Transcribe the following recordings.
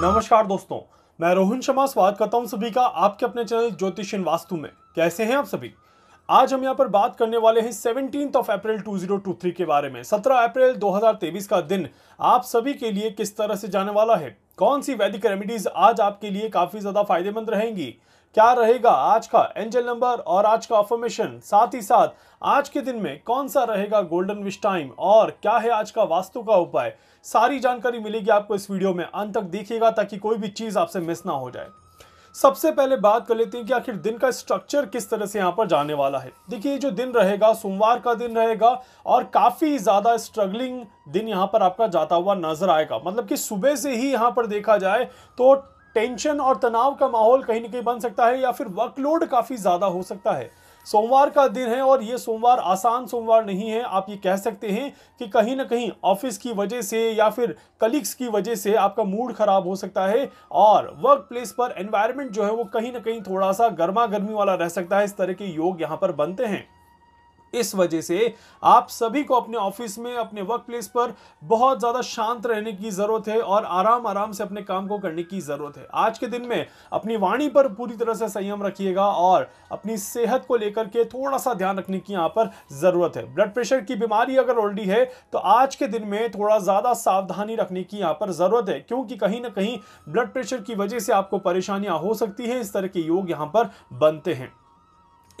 नमस्कार दोस्तों मैं रोहन शर्मा स्वागत करता हूं सभी का आपके अपने चैनल ज्योतिष वास्तु में कैसे हैं आप सभी आज हम यहाँ पर बात करने वाले हैं सेवनटीन ऑफ अप्रैल 2023 के बारे में 17 अप्रैल 2023 का दिन आप सभी के लिए किस तरह से जाने वाला है कौन सी वैदिक रेमिडीज आज आपके लिए काफी ज्यादा फायदेमंद रहेंगी क्या रहेगा आज का एंजल नंबर और आज का अफॉर्मेशन साथ ही साथ आज के दिन में कौन सा रहेगा गोल्डन विश टाइम और क्या है आज का वास्तु का उपाय सारी जानकारी मिलेगी आपको इस वीडियो में अंत तक देखिएगा ताकि कोई भी चीज आपसे मिस ना हो जाए सबसे पहले बात कर लेते हैं कि आखिर दिन का स्ट्रक्चर किस तरह से यहाँ पर जाने वाला है देखिए जो दिन रहेगा सोमवार का दिन रहेगा और काफ़ी ज़्यादा स्ट्रगलिंग दिन यहाँ पर आपका जाता हुआ नजर आएगा मतलब कि सुबह से ही यहाँ पर देखा जाए तो टेंशन और तनाव का माहौल कहीं ना कहीं बन सकता है या फिर वर्कलोड काफ़ी ज़्यादा हो सकता है सोमवार का दिन है और ये सोमवार आसान सोमवार नहीं है आप ये कह सकते हैं कि कहीं ना कहीं ऑफिस की वजह से या फिर कलीग्स की वजह से आपका मूड खराब हो सकता है और वर्क प्लेस पर एनवायरमेंट जो है वो कहीं ना कहीं थोड़ा सा गर्मा गर्मी वाला रह सकता है इस तरह के योग यहाँ पर बनते हैं इस वजह से आप सभी को अपने ऑफिस में अपने वर्क प्लेस पर बहुत ज़्यादा शांत रहने की ज़रूरत है और आराम आराम से अपने काम को करने की ज़रूरत है आज के दिन में अपनी वाणी पर पूरी तरह से संयम रखिएगा और अपनी सेहत को लेकर के थोड़ा सा ध्यान रखने की यहाँ पर ज़रूरत है ब्लड प्रेशर की बीमारी अगर ऑलरेडी है तो आज के दिन में थोड़ा ज़्यादा सावधानी रखने की यहाँ पर ज़रूरत है क्योंकि कहीं ना कहीं ब्लड प्रेशर की वजह से आपको परेशानियां हो सकती है इस तरह के योग यहाँ पर बनते हैं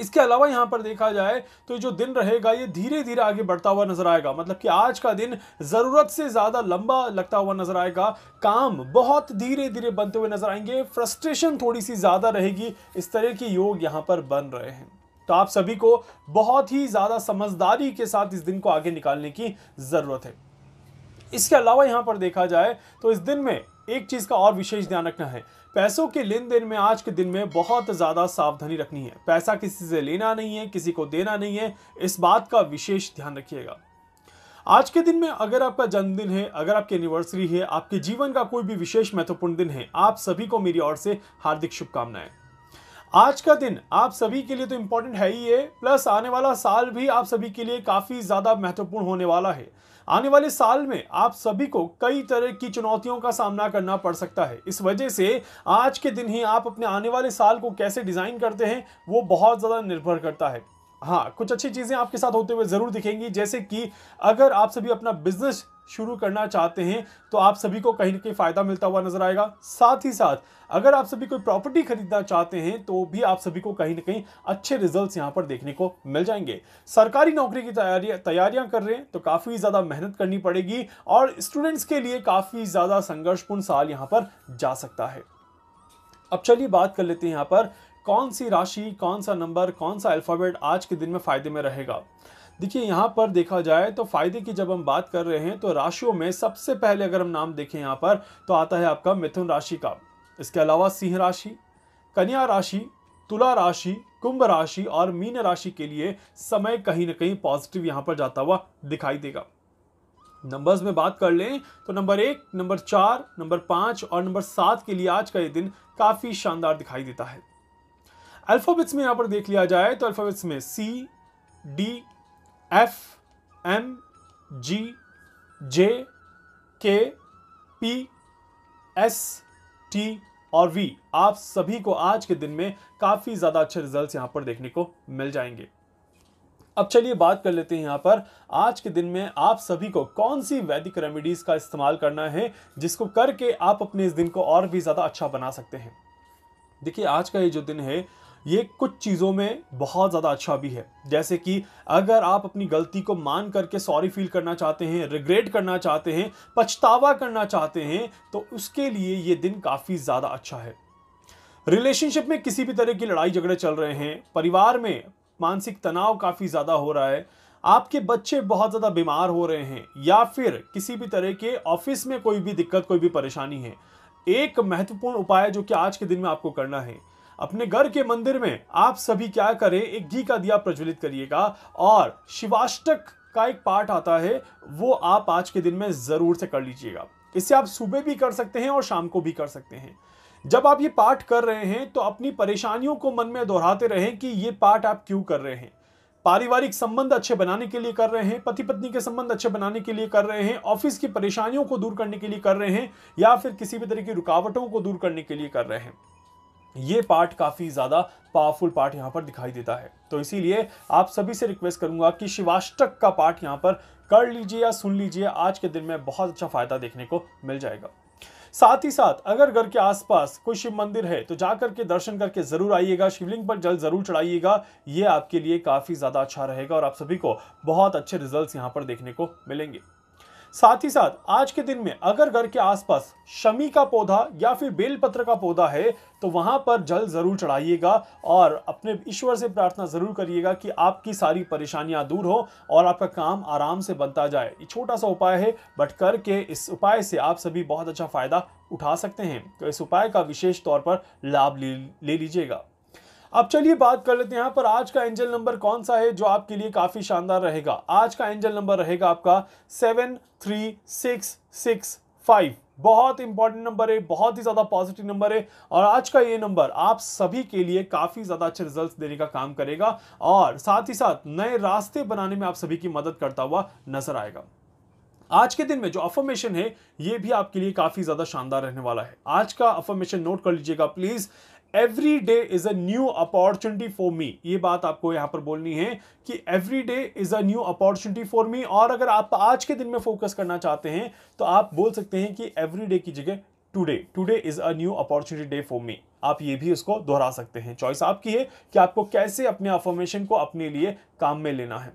इसके अलावा यहाँ पर देखा जाए तो जो दिन रहेगा ये धीरे धीरे आगे बढ़ता हुआ नजर आएगा मतलब कि आज का दिन ज़रूरत से ज़्यादा लंबा लगता हुआ नजर आएगा काम बहुत धीरे धीरे बनते हुए नजर आएंगे फ्रस्ट्रेशन थोड़ी सी ज़्यादा रहेगी इस तरह के योग यहाँ पर बन रहे हैं तो आप सभी को बहुत ही ज़्यादा समझदारी के साथ इस दिन को आगे निकालने की ज़रूरत है इसके अलावा यहाँ पर देखा जाए तो इस दिन में एक चीज़ का और विशेष ध्यान रखना है पैसों के लेन देन में आज के दिन में बहुत ज़्यादा सावधानी रखनी है पैसा किसी से लेना नहीं है किसी को देना नहीं है इस बात का विशेष ध्यान रखिएगा आज के दिन में अगर आपका जन्मदिन है अगर आपकी एनिवर्सरी है आपके जीवन का कोई भी विशेष महत्वपूर्ण दिन है आप सभी को मेरी ओर से हार्दिक शुभकामनाएं आज का दिन आप सभी के लिए तो इम्पोर्टेंट है ही है प्लस आने वाला साल भी आप सभी के लिए काफ़ी ज़्यादा महत्वपूर्ण होने वाला है आने वाले साल में आप सभी को कई तरह की चुनौतियों का सामना करना पड़ सकता है इस वजह से आज के दिन ही आप अपने आने वाले साल को कैसे डिज़ाइन करते हैं वो बहुत ज़्यादा निर्भर करता है हाँ कुछ अच्छी चीज़ें आपके साथ होते हुए ज़रूर दिखेंगी जैसे कि अगर आप सभी अपना बिजनेस शुरू करना चाहते हैं तो आप सभी को कहीं ना कहीं फ़ायदा मिलता हुआ नज़र आएगा साथ ही साथ अगर आप सभी कोई प्रॉपर्टी खरीदना चाहते हैं तो भी आप सभी को कहीं ना कहीं अच्छे रिजल्ट्स यहां पर देखने को मिल जाएंगे सरकारी नौकरी की तैयारी तैयारियां कर रहे हैं तो काफ़ी ज़्यादा मेहनत करनी पड़ेगी और स्टूडेंट्स के लिए काफ़ी ज़्यादा संघर्षपूर्ण साल यहाँ पर जा सकता है अब चलिए बात कर लेते हैं यहाँ पर कौन सी राशि कौन सा नंबर कौन सा अल्फ़ाबेट आज के दिन में फ़ायदे में रहेगा देखिए यहाँ पर देखा जाए तो फायदे की जब हम बात कर रहे हैं तो राशियों में सबसे पहले अगर हम नाम देखें यहाँ पर तो आता है आपका मिथुन राशि का इसके अलावा सिंह राशि कन्या राशि तुला राशि कुंभ राशि और मीन राशि के लिए समय कहीं ना कहीं पॉजिटिव यहाँ पर जाता हुआ दिखाई देगा नंबर्स में बात कर लें तो नंबर एक नंबर चार नंबर पाँच और नंबर सात के लिए आज का ये दिन काफ़ी शानदार दिखाई देता है अल्फ़ाबेट्स में यहाँ पर देख लिया जाए तो अल्फ़ाबेट्स में C D F M G J K P S T और वी आप सभी को आज के दिन में काफ़ी ज़्यादा अच्छे रिजल्ट्स यहाँ पर देखने को मिल जाएंगे अब चलिए बात कर लेते हैं यहां पर आज के दिन में आप सभी को कौन सी वैदिक रेमेडीज़ का इस्तेमाल करना है जिसको करके आप अपने इस दिन को और भी ज़्यादा अच्छा बना सकते हैं देखिए आज का ये जो दिन है ये कुछ चीज़ों में बहुत ज़्यादा अच्छा भी है जैसे कि अगर आप अपनी गलती को मान करके सॉरी फील करना चाहते हैं रिग्रेट करना चाहते हैं पछतावा करना चाहते हैं तो उसके लिए ये दिन काफ़ी ज़्यादा अच्छा है रिलेशनशिप में किसी भी तरह की लड़ाई झगड़े चल रहे हैं परिवार में मानसिक तनाव काफ़ी ज़्यादा हो रहा है आपके बच्चे बहुत ज़्यादा बीमार हो रहे हैं या फिर किसी भी तरह के ऑफिस में कोई भी दिक्कत कोई भी परेशानी है एक महत्वपूर्ण उपाय जो कि आज के दिन में आपको करना है अपने घर के मंदिर में आप सभी क्या करें एक घी का दिया प्रज्वलित करिएगा और शिवाष्टक का एक पाठ आता है वो आप आज के दिन में ज़रूर से कर लीजिएगा इसे आप सुबह भी कर सकते हैं और शाम को भी कर सकते हैं जब आप ये पाठ कर रहे हैं तो अपनी परेशानियों को मन में दोहराते रहें कि ये पाठ आप क्यों कर रहे हैं पारिवारिक संबंध अच्छे बनाने के लिए कर रहे हैं पति पत्नी के संबंध अच्छे बनाने के लिए कर रहे हैं ऑफिस की परेशानियों को दूर करने के लिए कर रहे हैं या फिर किसी भी तरह की रुकावटों को दूर करने के लिए कर रहे हैं ये पार्ट काफ़ी ज़्यादा पावरफुल पार्ट यहाँ पर दिखाई देता है तो इसीलिए आप सभी से रिक्वेस्ट करूँगा कि शिवाष्टक का पार्ट यहाँ पर कर लीजिए या सुन लीजिए आज के दिन में बहुत अच्छा फ़ायदा देखने को मिल जाएगा साथ ही साथ अगर घर के आसपास कोई शिव मंदिर है तो जाकर के दर्शन करके जरूर आइएगा शिवलिंग पर जल जरूर चढ़ाइएगा ये आपके लिए काफ़ी ज़्यादा अच्छा रहेगा और आप सभी को बहुत अच्छे रिजल्ट्स यहाँ पर देखने को मिलेंगे साथ ही साथ आज के दिन में अगर घर के आसपास शमी का पौधा या फिर बेलपत्र का पौधा है तो वहां पर जल जरूर चढ़ाइएगा और अपने ईश्वर से प्रार्थना जरूर करिएगा कि आपकी सारी परेशानियां दूर हो और आपका काम आराम से बनता जाए ये छोटा सा उपाय है बट करके इस उपाय से आप सभी बहुत अच्छा फायदा उठा सकते हैं तो इस उपाय का विशेष तौर पर लाभ ले, ले लीजिएगा अब चलिए बात कर लेते हैं यहाँ पर आज का एंजल नंबर कौन सा है जो आपके लिए काफ़ी शानदार रहेगा आज का एंजल नंबर रहेगा आपका seven three six six five बहुत इंपॉर्टेंट नंबर है बहुत ही ज़्यादा पॉजिटिव नंबर है और आज का ये नंबर आप सभी के लिए काफ़ी ज़्यादा अच्छे रिजल्ट्स देने का काम करेगा और साथ ही साथ नए रास्ते बनाने में आप सभी की मदद करता हुआ नजर आएगा आज के दिन में जो अफर्मेशन है ये भी आपके लिए काफ़ी ज़्यादा शानदार रहने वाला है आज का अफर्मेशन नोट कर लीजिएगा please every day is a new opportunity for me ये बात आपको यहां पर बोलनी है कि every day is a new opportunity for me और अगर आप आज के दिन में फोकस करना चाहते हैं तो आप बोल सकते हैं कि एवरी डे की जगह today today is a new opportunity day for me आप ये भी उसको दोहरा सकते हैं चॉइस आपकी है कि आपको कैसे अपने अफॉर्मेशन को अपने लिए काम में लेना है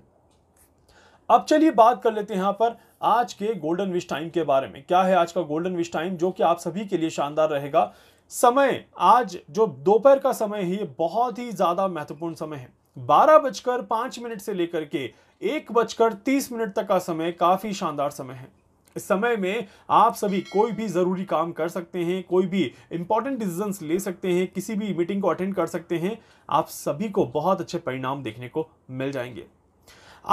अब चलिए बात कर लेते हैं यहां पर आज के गोल्डन विश टाइम के बारे में क्या है आज का गोल्डन विश टाइम जो कि आप सभी के लिए शानदार रहेगा समय आज जो दोपहर का समय है ये बहुत ही ज़्यादा महत्वपूर्ण समय है बारह बजकर पांच मिनट से लेकर के एक बजकर तीस मिनट तक का समय काफ़ी शानदार समय है इस समय में आप सभी कोई भी ज़रूरी काम कर सकते हैं कोई भी इंपॉर्टेंट डिसीजंस ले सकते हैं किसी भी मीटिंग को अटेंड कर सकते हैं आप सभी को बहुत अच्छे परिणाम देखने को मिल जाएंगे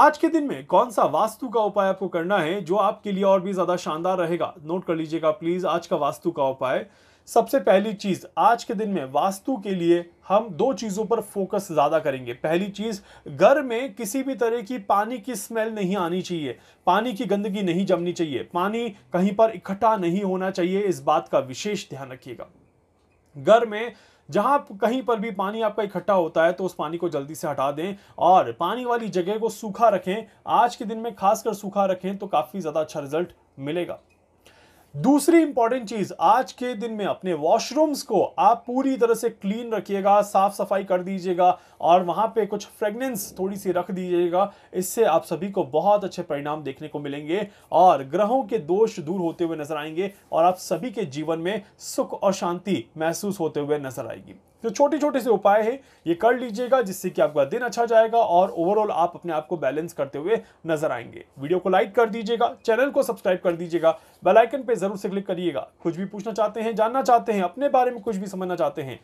आज के दिन में कौन सा वास्तु का उपाय आपको करना है जो आपके लिए और भी ज़्यादा शानदार रहेगा नोट कर लीजिएगा प्लीज़ आज का वास्तु का उपाय सबसे पहली चीज़ आज के दिन में वास्तु के लिए हम दो चीज़ों पर फोकस ज़्यादा करेंगे पहली चीज़ घर में किसी भी तरह की पानी की स्मेल नहीं आनी चाहिए पानी की गंदगी नहीं जमनी चाहिए पानी कहीं पर इकट्ठा नहीं होना चाहिए इस बात का विशेष ध्यान रखिएगा घर में जहाँ कहीं पर भी पानी आपका इकट्ठा होता है तो उस पानी को जल्दी से हटा दें और पानी वाली जगह को सूखा रखें आज के दिन में खासकर सूखा रखें तो काफ़ी ज़्यादा अच्छा रिजल्ट मिलेगा दूसरी इंपॉर्टेंट चीज आज के दिन में अपने वॉशरूम्स को आप पूरी तरह से क्लीन रखिएगा साफ सफाई कर दीजिएगा और वहां पे कुछ फ्रेगनेंस थोड़ी सी रख दीजिएगा इससे आप सभी को बहुत अच्छे परिणाम देखने को मिलेंगे और ग्रहों के दोष दूर होते हुए नजर आएंगे और आप सभी के जीवन में सुख और शांति महसूस होते हुए नजर आएगी तो छोटे छोटे से उपाय है ये कर लीजिएगा जिससे कि आपका दिन अच्छा जाएगा और ओवरऑल आप अपने आप को बैलेंस करते हुए नजर आएंगे वीडियो को लाइक कर दीजिएगा चैनल को सब्सक्राइब कर दीजिएगा बेलाइकन पर जरूर से क्लिक करिएगा कुछ भी पूछना चाहते हैं जानना चाहते हैं अपने बारे में कुछ भी समझना चाहते हैं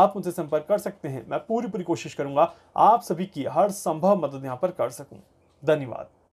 आप मुझसे संपर्क कर सकते हैं मैं पूरी पूरी कोशिश करूंगा आप सभी की हर संभव मदद यहाँ पर कर सकूँ धन्यवाद